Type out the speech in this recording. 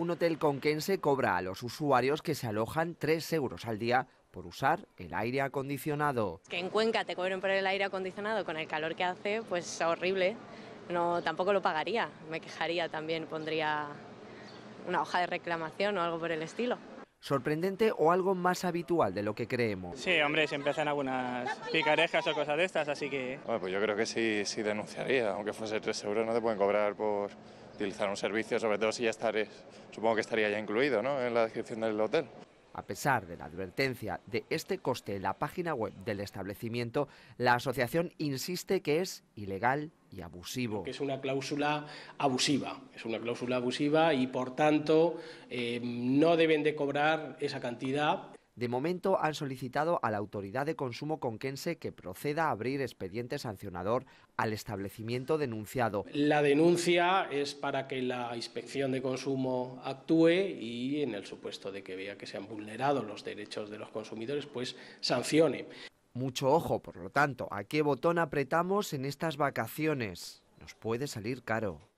Un hotel conquense cobra a los usuarios que se alojan 3 euros al día por usar el aire acondicionado. Que en Cuenca te cobren por el aire acondicionado con el calor que hace, pues horrible. No, tampoco lo pagaría, me quejaría también, pondría una hoja de reclamación o algo por el estilo. ¿Sorprendente o algo más habitual de lo que creemos? Sí, hombre, si empiezan algunas picarejas o cosas de estas, así que... Bueno, pues yo creo que sí, sí denunciaría, aunque fuese 3 euros no te pueden cobrar por utilizar un servicio, sobre todo si ya estaré, supongo que estaría ya incluido ¿no? en la descripción del hotel. A pesar de la advertencia de este coste en la página web del establecimiento, la asociación insiste que es ilegal y abusivo. es una cláusula abusiva, es una cláusula abusiva y por tanto eh, no deben de cobrar esa cantidad. De momento han solicitado a la autoridad de consumo conquense que proceda a abrir expediente sancionador al establecimiento denunciado. La denuncia es para que la inspección de consumo actúe y en el supuesto de que vea que se han vulnerado los derechos de los consumidores, pues sancione. Mucho ojo, por lo tanto, a qué botón apretamos en estas vacaciones. Nos puede salir caro.